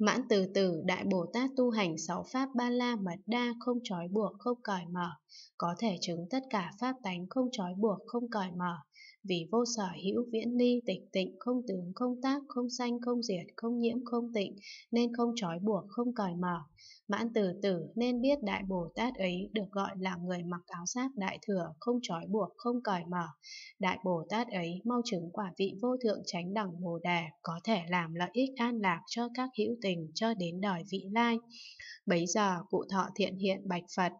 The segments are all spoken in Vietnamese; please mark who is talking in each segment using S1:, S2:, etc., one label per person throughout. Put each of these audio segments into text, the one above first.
S1: Mãn từ từ Đại Bồ Tát tu hành sáu pháp ba la mật đa không trói buộc không cởi mở, có thể chứng tất cả pháp tánh không trói buộc không cởi mở, vì vô sở hữu viễn ly tịch tịnh không tướng không tác không sanh không diệt không nhiễm không tịnh nên không trói buộc không cởi mở mãn từ tử nên biết đại bồ tát ấy được gọi là người mặc áo giáp đại thừa không trói buộc không cởi mở đại bồ tát ấy mau chứng quả vị vô thượng chánh đẳng bồ đề có thể làm lợi ích an lạc cho các hữu tình cho đến đời vị lai bấy giờ cụ thọ thiện hiện bạch phật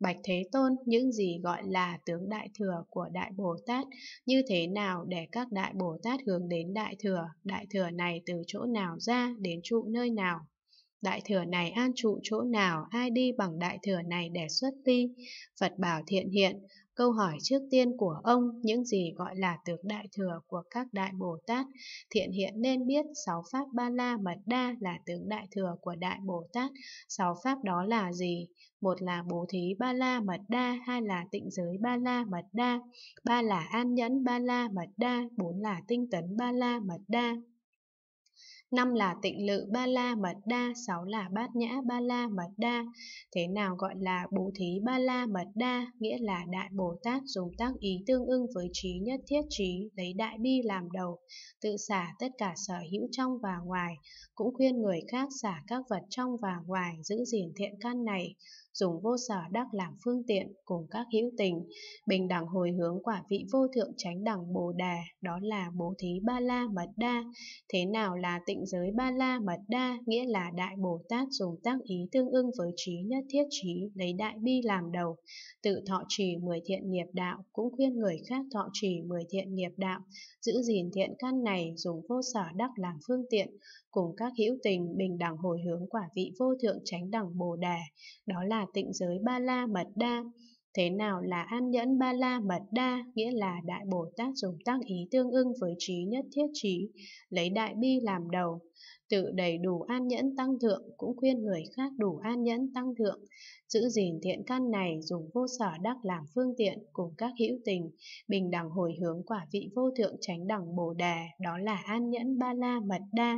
S1: Bạch Thế Tôn những gì gọi là tướng Đại Thừa của Đại Bồ Tát như thế nào để các Đại Bồ Tát hướng đến Đại Thừa, Đại Thừa này từ chỗ nào ra đến trụ nơi nào. Đại thừa này an trụ chỗ nào, ai đi bằng đại thừa này để xuất ly? Phật bảo thiện hiện, Câu hỏi trước tiên của ông, những gì gọi là tược đại thừa của các đại Bồ Tát, thiện hiện nên biết sáu pháp ba la mật đa là tướng đại thừa của đại Bồ Tát. Sáu pháp đó là gì? Một là bố thí ba la mật đa, hai là tịnh giới ba la mật đa, ba là an nhẫn ba la mật đa, bốn là tinh tấn ba la mật đa năm là tịnh lự ba la mật đa, sáu là bát nhã ba la mật đa. Thế nào gọi là bố thí ba la mật đa, nghĩa là Đại Bồ Tát dùng tác ý tương ưng với trí nhất thiết trí, lấy đại bi làm đầu, tự xả tất cả sở hữu trong và ngoài, cũng khuyên người khác xả các vật trong và ngoài, giữ gìn thiện căn này, dùng vô sở đắc làm phương tiện cùng các hữu tình, bình đẳng hồi hướng quả vị vô thượng chánh đẳng Bồ Đà, đó là bố thí Ba La Mật Đa. Thế nào là tịnh giới Ba La Mật Đa, nghĩa là Đại Bồ Tát dùng tác ý tương ưng với trí nhất thiết trí, lấy đại bi làm đầu, tự thọ trì mười thiện nghiệp đạo, cũng khuyên người khác thọ trì mười thiện nghiệp đạo, giữ gìn thiện căn này dùng vô sở đắc làm phương tiện, cùng các hữu tình bình đẳng hồi hướng quả vị vô thượng chánh đẳng Bồ đề đó là tịnh giới ba la mật đa thế nào là an nhẫn ba la mật đa nghĩa là đại bồ tát dùng tác ý tương ưng với trí nhất thiết trí lấy đại bi làm đầu tự đầy đủ an nhẫn tăng thượng cũng khuyên người khác đủ an nhẫn tăng thượng giữ gìn thiện căn này dùng vô sở đắc làm phương tiện cùng các hữu tình bình đẳng hồi hướng quả vị vô thượng tránh đẳng bồ đề đó là an nhẫn ba la mật đa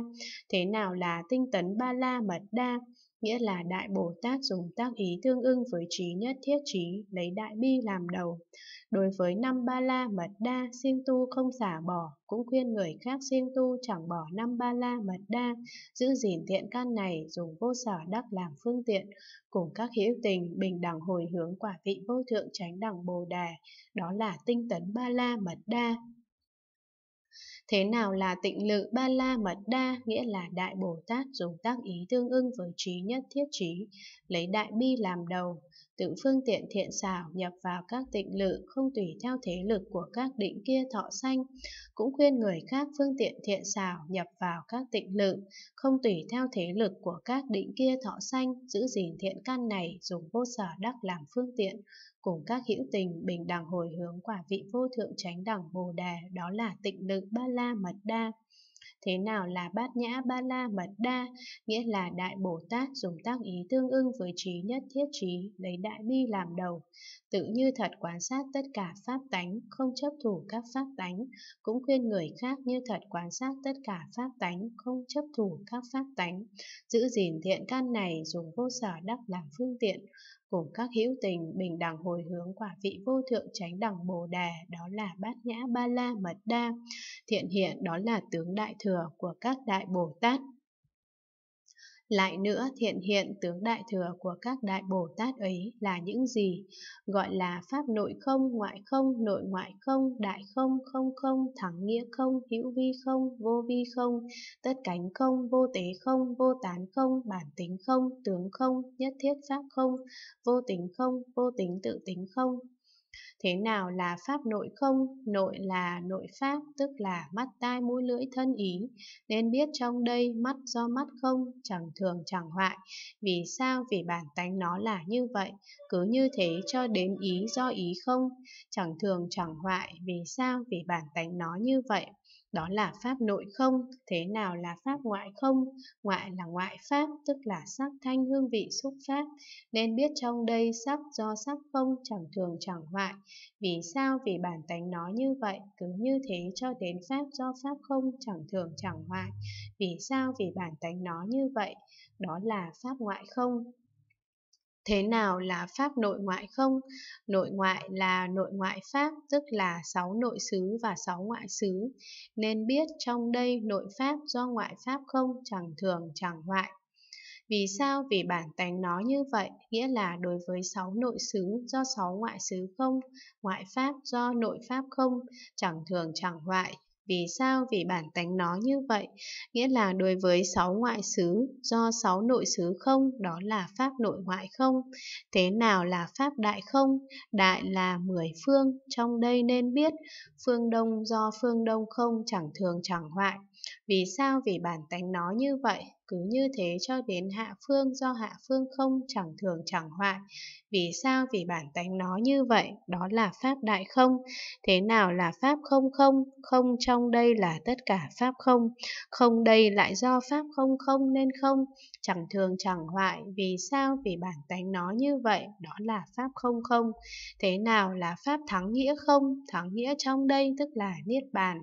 S1: thế nào là tinh tấn ba la mật đa nghĩa là Đại Bồ Tát dùng tác ý tương ưng với trí nhất thiết trí, lấy Đại Bi làm đầu. Đối với năm ba la mật đa, siêng tu không xả bỏ, cũng khuyên người khác siêng tu chẳng bỏ năm ba la mật đa, giữ gìn thiện căn này dùng vô sở đắc làm phương tiện, cùng các hữu tình bình đẳng hồi hướng quả vị vô thượng tránh đẳng Bồ Đà, đó là tinh tấn ba la mật đa. Thế nào là tịnh lự ba la mật đa, nghĩa là Đại Bồ Tát dùng tác ý tương ưng với trí nhất thiết trí, lấy đại bi làm đầu, tự phương tiện thiện xảo nhập vào các tịnh lự không tùy theo thế lực của các định kia thọ sanh, cũng khuyên người khác phương tiện thiện xảo nhập vào các tịnh lự không tùy theo thế lực của các định kia thọ sanh, giữ gìn thiện căn này dùng vô sở đắc làm phương tiện, cùng các hữu tình bình đẳng hồi hướng quả vị vô thượng chánh đẳng bồ đề đó là tịnh lự ba la mật đa Thế nào là bát nhã ba la mật đa, nghĩa là Đại Bồ Tát dùng tác ý tương ưng với trí nhất thiết trí, lấy đại bi làm đầu. Tự như thật quan sát tất cả pháp tánh, không chấp thủ các pháp tánh, cũng khuyên người khác như thật quan sát tất cả pháp tánh, không chấp thủ các pháp tánh. Giữ gìn thiện căn này dùng vô sở đắc làm phương tiện, cùng các hữu tình bình đẳng hồi hướng quả vị vô thượng chánh đẳng bồ đề đó là bát nhã ba la mật đa thiện hiện đó là tướng đại thừa của các đại bồ tát lại nữa thiện hiện tướng đại thừa của các đại Bồ Tát ấy là những gì? Gọi là pháp nội không, ngoại không, nội ngoại không, đại không, không không, thẳng nghĩa không, hữu vi không, vô vi không, tất cánh không, vô tế không, vô tán không, bản tính không, tướng không, nhất thiết pháp không, vô tính không, vô tính tự tính không, Thế nào là pháp nội không? Nội là nội pháp, tức là mắt tai mũi lưỡi thân ý. Nên biết trong đây mắt do mắt không, chẳng thường chẳng hoại. Vì sao? Vì bản tánh nó là như vậy. Cứ như thế cho đến ý do ý không, chẳng thường chẳng hoại. Vì sao? Vì bản tánh nó như vậy. Đó là pháp nội không, thế nào là pháp ngoại không? Ngoại là ngoại pháp, tức là sắc thanh hương vị xúc pháp, nên biết trong đây sắc do sắc không chẳng thường chẳng ngoại Vì sao? Vì bản tánh nó như vậy, cứ như thế cho đến pháp do pháp không chẳng thường chẳng ngoại Vì sao? Vì bản tánh nó như vậy, đó là pháp ngoại không. Thế nào là pháp nội ngoại không? Nội ngoại là nội ngoại pháp, tức là sáu nội xứ và sáu ngoại xứ. Nên biết trong đây nội pháp do ngoại pháp không, chẳng thường chẳng ngoại. Vì sao? Vì bản tánh nó như vậy, nghĩa là đối với sáu nội xứ do sáu ngoại xứ không, ngoại pháp do nội pháp không, chẳng thường chẳng hoại vì sao? Vì bản tánh nó như vậy. Nghĩa là đối với sáu ngoại xứ, do sáu nội xứ không, đó là pháp nội ngoại không. Thế nào là pháp đại không? Đại là mười phương, trong đây nên biết, phương đông do phương đông không chẳng thường chẳng hoại. Vì sao? Vì bản tánh nó như vậy. Cứ như thế cho đến hạ phương do hạ phương không chẳng thường chẳng hoại. Vì sao? Vì bản tánh nó như vậy, đó là pháp đại không. Thế nào là pháp không không? Không trong đây là tất cả pháp không. Không đây lại do pháp không không nên không. Chẳng thường chẳng hoại, vì sao? Vì bản tánh nó như vậy, đó là pháp không không. Thế nào là pháp thắng nghĩa không? Thắng nghĩa trong đây tức là niết bàn.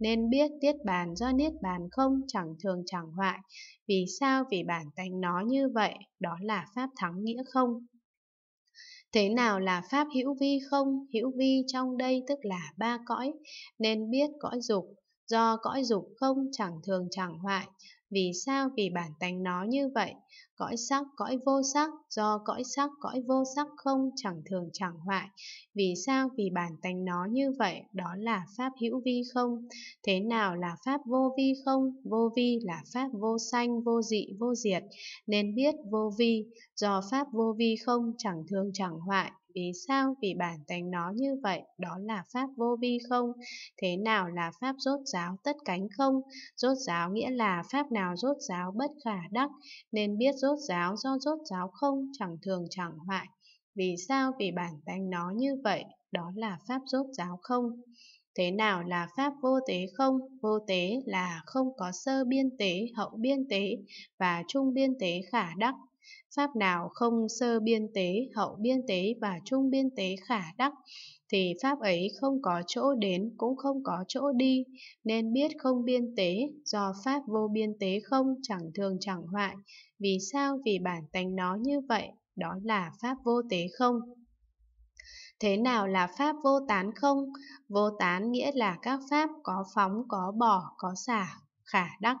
S1: Nên biết niết bàn do niết bàn không chẳng thường chẳng hoại. Vì sao? Vì bản tánh nó như vậy, đó là pháp thắng nghĩa không? Thế nào là pháp hữu vi không? Hữu vi trong đây tức là ba cõi, nên biết cõi dục. Do cõi dục không chẳng thường chẳng hoại, vì sao? Vì bản tánh nó như vậy. Cõi sắc, cõi vô sắc, do cõi sắc, cõi vô sắc không chẳng thường chẳng hoại. Vì sao? Vì bản tánh nó như vậy, đó là pháp hữu vi không. Thế nào là pháp vô vi không? Vô vi là pháp vô sanh, vô dị, vô diệt. Nên biết vô vi, do pháp vô vi không chẳng thường chẳng hoại, vì sao? Vì bản tánh nó như vậy, đó là pháp vô vi không? Thế nào là pháp rốt giáo tất cánh không? Rốt giáo nghĩa là pháp nào rốt giáo bất khả đắc, nên biết rốt giáo do rốt giáo không, chẳng thường chẳng hoại. Vì sao? Vì bản tánh nó như vậy, đó là pháp rốt giáo không? Thế nào là pháp vô tế không? Vô tế là không có sơ biên tế, hậu biên tế và trung biên tế khả đắc, Pháp nào không sơ biên tế, hậu biên tế và trung biên tế khả đắc, thì Pháp ấy không có chỗ đến cũng không có chỗ đi, nên biết không biên tế, do Pháp vô biên tế không chẳng thường chẳng hoại. Vì sao? Vì bản tánh nó như vậy, đó là Pháp vô tế không. Thế nào là pháp vô tán không? Vô tán nghĩa là các pháp có phóng, có bỏ, có xả, khả đắc.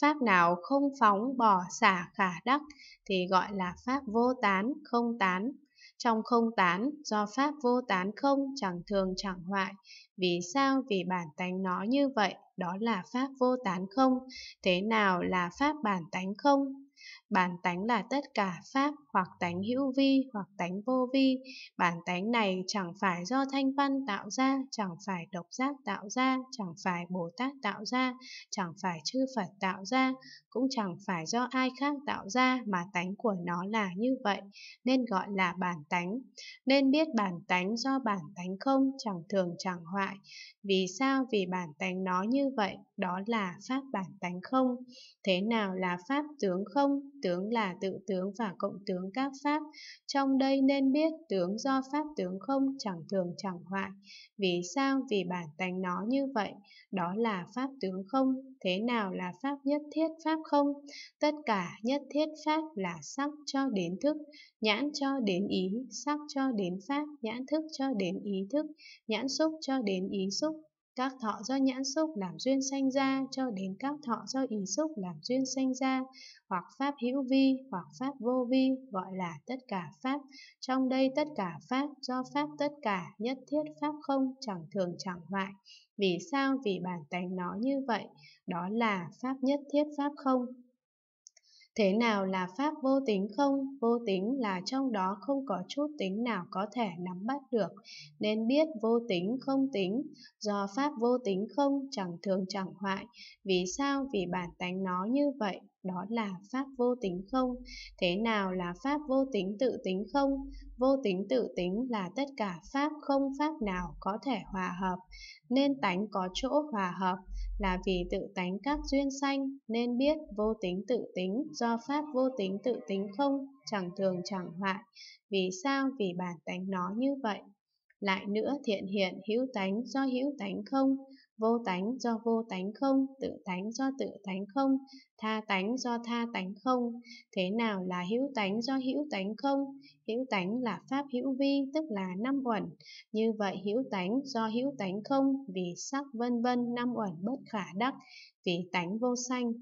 S1: Pháp nào không phóng bỏ xả khả đắc thì gọi là pháp vô tán, không tán. Trong không tán, do pháp vô tán không chẳng thường chẳng hoại. Vì sao? Vì bản tánh nó như vậy, đó là pháp vô tán không. Thế nào là pháp bản tánh không? Bản tánh là tất cả pháp, hoặc tánh hữu vi, hoặc tánh vô vi. Bản tánh này chẳng phải do thanh văn tạo ra, chẳng phải độc giác tạo ra, chẳng phải Bồ Tát tạo ra, chẳng phải chư Phật tạo ra, cũng chẳng phải do ai khác tạo ra mà tánh của nó là như vậy, nên gọi là bản tánh. Nên biết bản tánh do bản tánh không, chẳng thường chẳng hoại. Vì sao? Vì bản tánh nó như vậy, đó là pháp bản tánh không. Thế nào là pháp tướng không? tướng là tự tướng và cộng tướng các pháp. Trong đây nên biết tướng do pháp tướng không chẳng thường chẳng hoại. Vì sao? Vì bản tánh nó như vậy. Đó là pháp tướng không. Thế nào là pháp nhất thiết pháp không? Tất cả nhất thiết pháp là sắc cho đến thức, nhãn cho đến ý, sắc cho đến pháp, nhãn thức cho đến ý thức, nhãn xúc cho đến ý xúc, các thọ do nhãn xúc làm duyên sanh ra cho đến các thọ do ý xúc làm duyên sanh ra, hoặc pháp hữu vi, hoặc pháp vô vi, gọi là tất cả pháp. Trong đây tất cả pháp, do pháp tất cả, nhất thiết pháp không, chẳng thường chẳng hoại. Vì sao? Vì bản tánh nó như vậy, đó là pháp nhất thiết pháp không. Thế nào là pháp vô tính không? Vô tính là trong đó không có chút tính nào có thể nắm bắt được, nên biết vô tính không tính. Do pháp vô tính không chẳng thường chẳng hoại. Vì sao? Vì bản tánh nó như vậy. Đó là pháp vô tính không. Thế nào là pháp vô tính tự tính không? Vô tính tự tính là tất cả pháp không pháp nào có thể hòa hợp, nên tánh có chỗ hòa hợp là vì tự tánh các duyên sanh nên biết vô tính tự tính do pháp vô tính tự tính không chẳng thường chẳng hoại vì sao vì bản tánh nó như vậy lại nữa thiện hiện hữu tánh do hữu tánh không vô tánh do vô tánh không, tự tánh do tự tánh không, tha tánh do tha tánh không. Thế nào là hữu tánh do hữu tánh không? Hữu tánh là pháp hữu vi, tức là năm uẩn. Như vậy hữu tánh do hữu tánh không, vì sắc vân vân năm uẩn bất khả đắc, vì tánh vô sanh.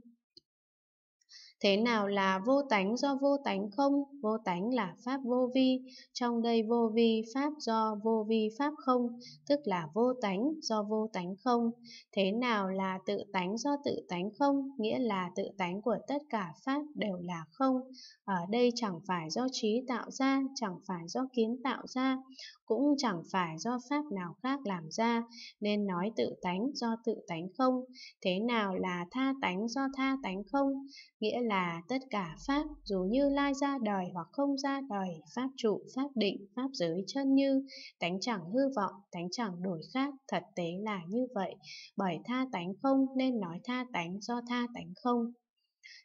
S1: Thế nào là vô tánh do vô tánh không? Vô tánh là pháp vô vi, trong đây vô vi pháp do vô vi pháp không, tức là vô tánh do vô tánh không. Thế nào là tự tánh do tự tánh không? Nghĩa là tự tánh của tất cả pháp đều là không. Ở đây chẳng phải do trí tạo ra, chẳng phải do kiến tạo ra, cũng chẳng phải do pháp nào khác làm ra, nên nói tự tánh do tự tánh không. Thế nào là tha tánh do tha tánh không? Nghĩa là tất cả Pháp dù như lai ra đời hoặc không ra đời, Pháp trụ, Pháp định, Pháp giới chân như, tánh chẳng hư vọng, tánh chẳng đổi khác, thật tế là như vậy. Bởi tha tánh không nên nói tha tánh do tha tánh không,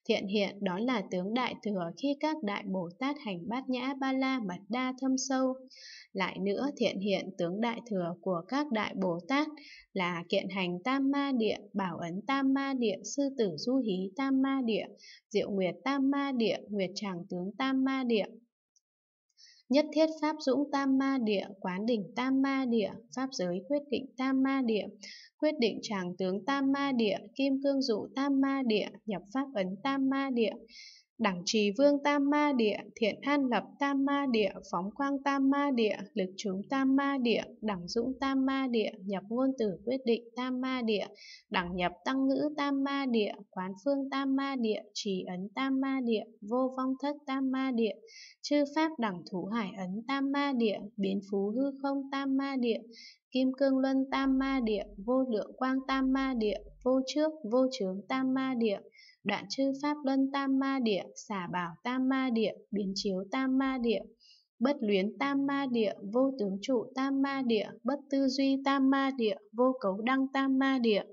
S1: Thiện hiện đó là tướng đại thừa khi các đại Bồ Tát hành bát nhã ba la mật đa thâm sâu. Lại nữa thiện hiện tướng đại thừa của các đại Bồ Tát là kiện hành tam ma địa, bảo ấn tam ma địa, sư tử du hí tam ma địa, diệu nguyệt tam ma địa, nguyệt tràng tướng tam ma địa. Nhất thiết pháp dũng tam ma địa, quán đỉnh tam ma địa, pháp giới quyết định tam ma địa, quyết định tràng tướng tam ma địa, kim cương dụ tam ma địa, nhập pháp ấn tam ma địa, Đẳng trì vương tam ma địa, thiện an lập tam ma địa, phóng quang tam ma địa, lực chúng tam ma địa, đẳng dũng tam ma địa, nhập ngôn tử quyết định tam ma địa, đẳng nhập tăng ngữ tam ma địa, quán phương tam ma địa, trì ấn tam ma địa, vô vong thất tam ma địa, chư pháp đẳng thủ hải ấn tam ma địa, biến phú hư không tam ma địa, kim cương luân tam ma địa, vô lượng quang tam ma địa, vô trước vô chướng tam ma địa, đoạn chư pháp luân tam ma địa, xả bảo tam ma địa, biến chiếu tam ma địa, bất luyến tam ma địa, vô tướng trụ tam ma địa, bất tư duy tam ma địa, vô cấu đăng tam ma địa,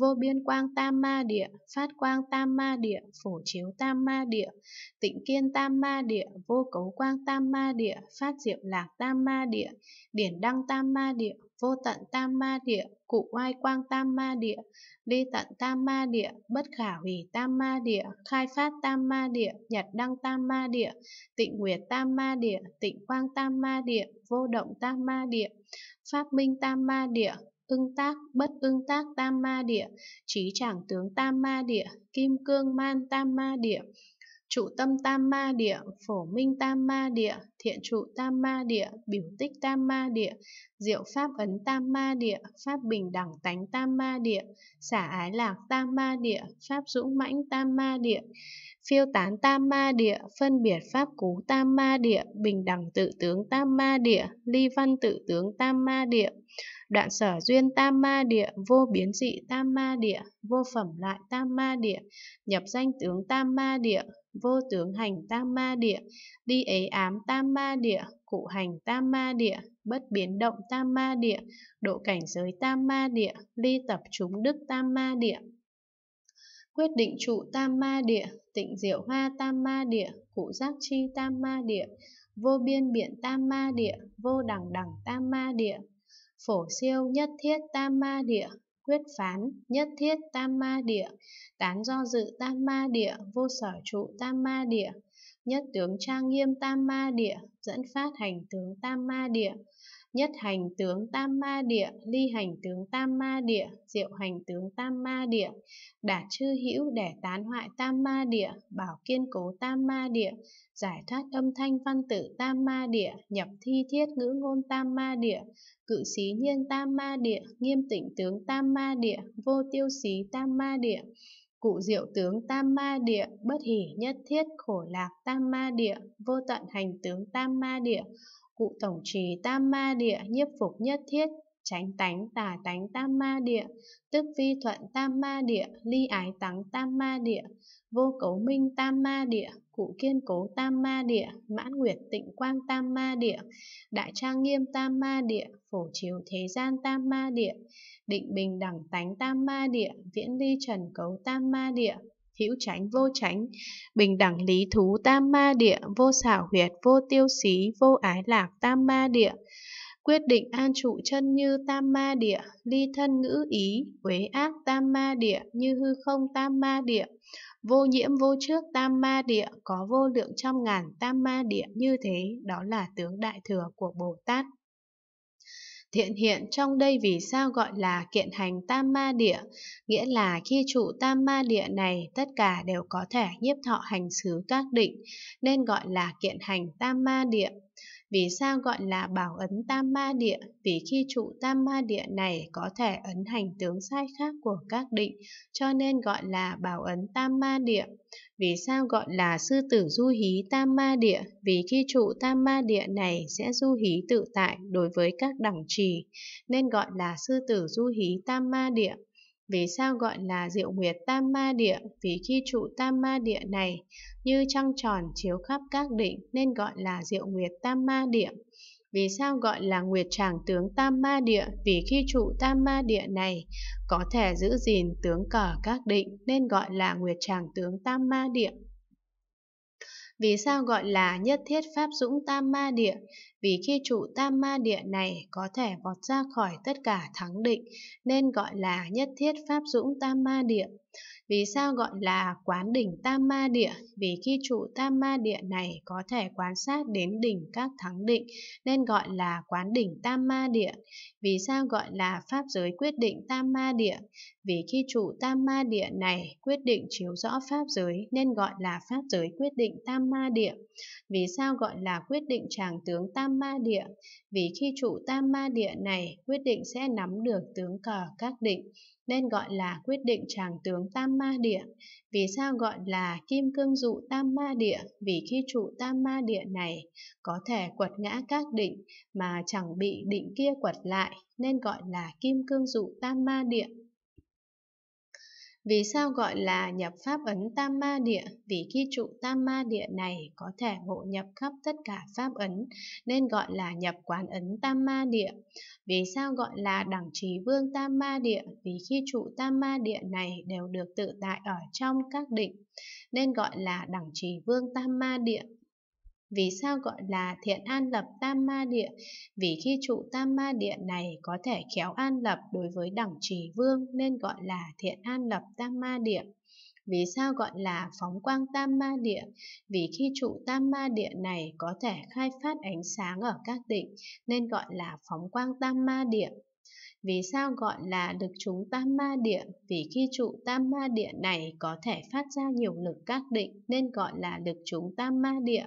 S1: vô biên quang tam ma địa, phát quang tam ma địa, phổ chiếu tam ma địa, tịnh kiên tam ma địa, vô cấu quang tam ma địa, phát diệm lạc tam ma địa, điển đăng tam ma địa, vô tận tam ma địa, cụ oai quang tam ma địa, ly tận tam ma địa, bất khả hủy tam ma địa, khai phát tam ma địa, nhật đăng tam ma địa, tịnh nguyệt tam ma địa, tịnh quang tam ma địa, vô động tam ma địa, pháp minh tam ma địa, ưng tác, bất ưng tác tam ma địa, trí trảng tướng tam ma địa, kim cương man tam ma địa, trụ tâm tam ma địa, phổ minh tam ma địa, thiện trụ tam ma địa, biểu tích tam ma địa, diệu pháp ấn tam ma địa, pháp bình đẳng tánh tam ma địa, xả ái lạc tam ma địa, pháp dũng mãnh tam ma địa, phiêu tán tam ma địa, phân biệt pháp cú tam ma địa, bình đẳng tự tướng tam ma địa, ly văn tự tướng tam ma địa, Đoạn sở duyên tam ma địa, vô biến dị tam ma địa, vô phẩm lại tam ma địa, nhập danh tướng tam ma địa, vô tướng hành tam ma địa, đi ấy ám tam ma địa, cụ hành tam ma địa, bất biến động tam ma địa, độ cảnh giới tam ma địa, ly tập chúng đức tam ma địa. Quyết định trụ tam ma địa, tịnh diệu hoa tam ma địa, cụ giác chi tam ma địa, vô biên biện tam ma địa, vô đẳng đẳng tam ma địa, phổ siêu nhất thiết tam ma địa, quyết phán nhất thiết tam ma địa, tán do dự tam ma địa, vô sở trụ tam ma địa, nhất tướng trang nghiêm tam ma địa, dẫn phát hành tướng tam ma địa, Nhất hành tướng tam ma địa, ly hành tướng tam ma địa, diệu hành tướng tam ma địa, đạt chư hữu để tán hoại tam ma địa, bảo kiên cố tam ma địa, giải thoát âm thanh văn tử tam ma địa, nhập thi thiết ngữ ngôn tam ma địa, cự xí nhiên tam ma địa, nghiêm tịnh tướng tam ma địa, vô tiêu xí tam ma địa, cụ diệu tướng tam ma địa, bất hỷ nhất thiết khổ lạc tam ma địa, vô tận hành tướng tam ma địa, cụ tổng trì tam ma địa nhiếp phục nhất thiết tránh tánh tà tánh tam ma địa tức vi thuận tam ma địa ly ái tắng tam ma địa vô cấu minh tam ma địa cụ kiên cố tam ma địa mãn nguyệt tịnh quang tam ma địa đại trang nghiêm tam ma địa phổ chiếu thế gian tam ma địa định bình đẳng tánh tam ma địa viễn ly trần cấu tam ma địa hữu tránh vô tránh, bình đẳng lý thú tam ma địa, vô xảo huyệt, vô tiêu xí, vô ái lạc tam ma địa, quyết định an trụ chân như tam ma địa, ly thân ngữ ý, uế ác tam ma địa, như hư không tam ma địa, vô nhiễm vô trước tam ma địa, có vô lượng trăm ngàn tam ma địa như thế, đó là tướng đại thừa của Bồ Tát. Thiện hiện trong đây vì sao gọi là kiện hành tam ma địa, nghĩa là khi trụ tam ma địa này tất cả đều có thể nhiếp thọ hành xứ các định, nên gọi là kiện hành tam ma địa. Vì sao gọi là bảo ấn tam ma địa? Vì khi trụ tam ma địa này có thể ấn hành tướng sai khác của các định, cho nên gọi là bảo ấn tam ma địa. Vì sao gọi là sư tử du hí tam ma địa? Vì khi trụ tam ma địa này sẽ du hí tự tại đối với các đẳng trì, nên gọi là sư tử du hí tam ma địa. Vì sao gọi là diệu nguyệt tam ma địa? Vì khi trụ tam ma địa này như trăng tròn chiếu khắp các định nên gọi là diệu nguyệt tam ma địa. Vì sao gọi là nguyệt tràng tướng tam ma địa? Vì khi trụ tam ma địa này có thể giữ gìn tướng cờ các định nên gọi là nguyệt tràng tướng tam ma địa. Vì sao gọi là nhất thiết pháp dũng tam ma địa? Vì khi trụ tam ma địa này có thể vọt ra khỏi tất cả thắng định, nên gọi là nhất thiết pháp dũng tam ma địa. Vì sao gọi là quán đỉnh tam ma địa? Vì khi trụ tam ma địa này có thể quan sát đến đỉnh các thắng định, nên gọi là quán đỉnh tam ma địa. Vì sao gọi là pháp giới quyết định tam ma địa? Vì khi trụ tam ma địa này quyết định chiếu rõ pháp giới, nên gọi là pháp giới quyết định tam ma ma địa. Vì sao gọi là quyết định tràng tướng tam ma địa? Vì khi trụ tam ma địa này, quyết định sẽ nắm được tướng cờ các định, nên gọi là quyết định tràng tướng tam ma địa. Vì sao gọi là kim cương dụ tam ma địa? Vì khi trụ tam ma địa này, có thể quật ngã các định mà chẳng bị định kia quật lại, nên gọi là kim cương dụ tam ma địa. Vì sao gọi là nhập pháp ấn tam ma địa? Vì khi trụ tam ma địa này có thể ngộ nhập khắp tất cả pháp ấn, nên gọi là nhập quán ấn tam ma địa. Vì sao gọi là đẳng trí vương tam ma địa? Vì khi trụ tam ma địa này đều được tự tại ở trong các định, nên gọi là đẳng trí vương tam ma địa. Vì sao gọi là thiện an lập tam ma địa? Vì khi trụ tam ma địa này có thể khéo an lập đối với đẳng trì vương nên gọi là thiện an lập tam ma địa. Vì sao gọi là phóng quang tam ma địa? Vì khi trụ tam ma địa này có thể khai phát ánh sáng ở các định nên gọi là phóng quang tam ma địa. Vì sao gọi là lực chúng tam ma địa? Vì khi trụ tam ma địa này có thể phát ra nhiều lực các định nên gọi là lực chúng tam ma địa.